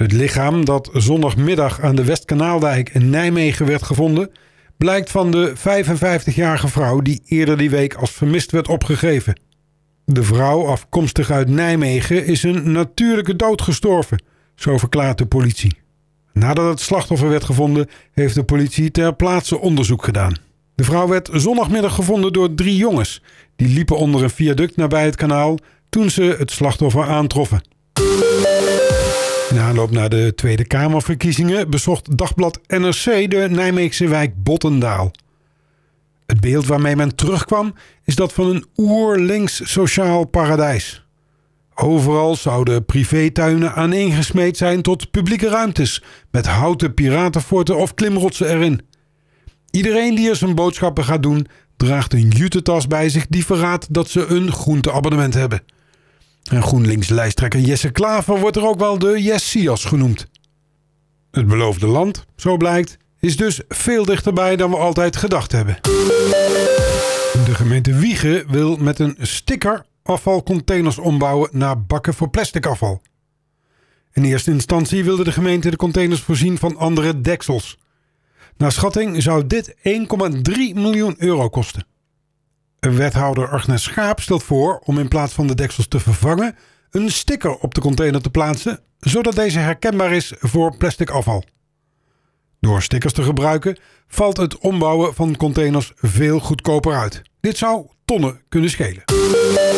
Het lichaam dat zondagmiddag aan de Westkanaaldijk in Nijmegen werd gevonden, blijkt van de 55-jarige vrouw die eerder die week als vermist werd opgegeven. De vrouw, afkomstig uit Nijmegen, is een natuurlijke dood gestorven, zo verklaart de politie. Nadat het slachtoffer werd gevonden, heeft de politie ter plaatse onderzoek gedaan. De vrouw werd zondagmiddag gevonden door drie jongens. Die liepen onder een viaduct nabij het kanaal toen ze het slachtoffer aantroffen. In aanloop naar de Tweede Kamerverkiezingen bezocht dagblad NRC de Nijmeegse wijk Bottendaal. Het beeld waarmee men terugkwam is dat van een oerlinks sociaal paradijs. Overal zouden privétuinen aaneengesmeed zijn tot publieke ruimtes met houten piratenforten of klimrotsen erin. Iedereen die er zijn boodschappen gaat doen, draagt een jutetas bij zich die verraadt dat ze een groenteabonnement hebben. En GroenLinks-lijsttrekker Jesse Klaver wordt er ook wel de Jessias genoemd. Het beloofde land, zo blijkt, is dus veel dichterbij dan we altijd gedacht hebben. De gemeente Wiegen wil met een sticker afvalcontainers ombouwen naar bakken voor plastic afval. In eerste instantie wilde de gemeente de containers voorzien van andere deksels. Naar schatting zou dit 1,3 miljoen euro kosten. Wethouder Agnes Schaap stelt voor om in plaats van de deksels te vervangen een sticker op de container te plaatsen, zodat deze herkenbaar is voor plastic afval. Door stickers te gebruiken valt het ombouwen van containers veel goedkoper uit. Dit zou tonnen kunnen schelen.